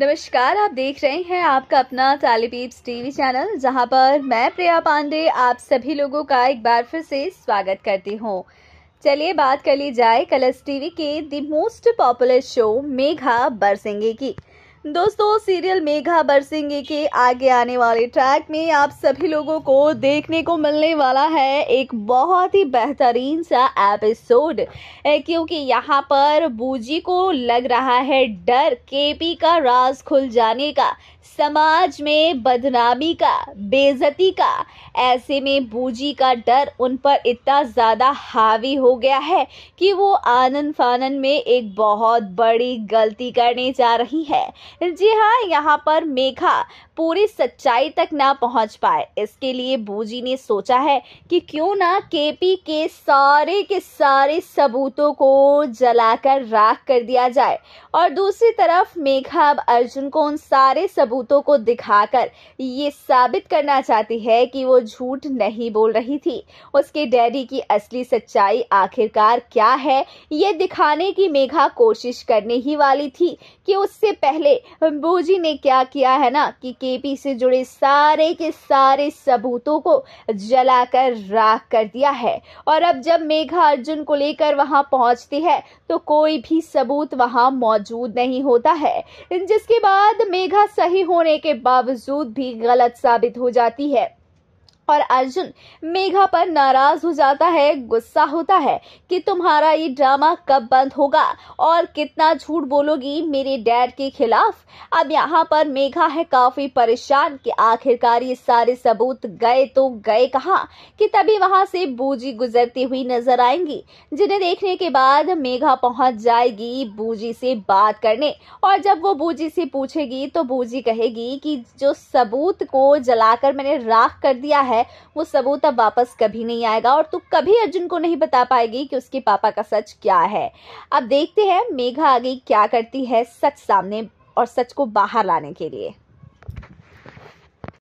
नमस्कार आप देख रहे हैं आपका अपना टालीपीप्स टीवी चैनल जहां पर मैं प्रिया पांडे आप सभी लोगों का एक बार फिर से स्वागत करती हूं चलिए बात कर ली जाए कलर्स टीवी के the most popular show Megha Barsenge की दोस्तों सीरियल मेघा बरसिंगे के आगे आने वाले ट्रैक में आप सभी लोगों को देखने को मिलने वाला है एक बहुत ही बेहतरीन सा एपिसोड क्योंकि यहाँ पर बूजी को लग रहा है डर केपी का राज खुल जाने का समाज में बदनामी का बेजती का ऐसे में बूजी का डर उन पर इतना ज़्यादा हावी हो गया है कि वो आनंद फानन में एक बहुत बड़ी गलती करने जा रही है जी हाँ यहाँ पर मेघा पूरी सच्चाई तक ना पहुँच पाए इसके लिए बूजी ने सोचा है कि क्यों ना केपी के सारे के सारे सबूतों को जलाकर राख कर दिया जाए और दूसरी तरफ मेघा अब अर्जुन को उन सारे सबूतों को दिखाकर ये साबित करना चाहती है कि वो झूठ नहीं बोल रही थी उसके डैडी की असली सच्चाई आखिरकार क्या है ये दिखाने की मेघा कोशिश करने ही वाली थी कि उससे पहले बोजी ने क्या किया है ना कि केपी से जुड़े सारे के सारे सबूतों को जलाकर राख कर दिया है और अब जब मेघा अर्जुन को लेकर वहां पहुंचती है तो कोई भी सबूत वहां मौजूद नहीं होता है जिसके बाद मेघा सही होने के बावजूद भी गलत साबित हो जाती है और अर्जुन मेघा पर नाराज हो जाता है गुस्सा होता है कि तुम्हारा ये ड्रामा कब बंद होगा और कितना झूठ बोलोगी मेरे डैड के खिलाफ अब यहाँ पर मेघा है काफी परेशान कि आखिरकार ये सारे सबूत गए तो गए कहा कि तभी वहां से बूजी गुजरती हुई नजर आएंगी जिन्हें देखने के बाद मेघा पहुंच जाएगी बूजी से बात करने और जब वो बूजी से पूछेगी तो बूजी कहेगी कि जो सबूत को जलाकर मैंने राख कर दिया है है वो सबूत अब वापस कभी नहीं आएगा और तू कभी अर्जुन को नहीं बता पाएगी कि उसके पापा का सच क्या है अब देखते हैं मेघा आगे क्या करती है सच सामने और सच को बाहर लाने के लिए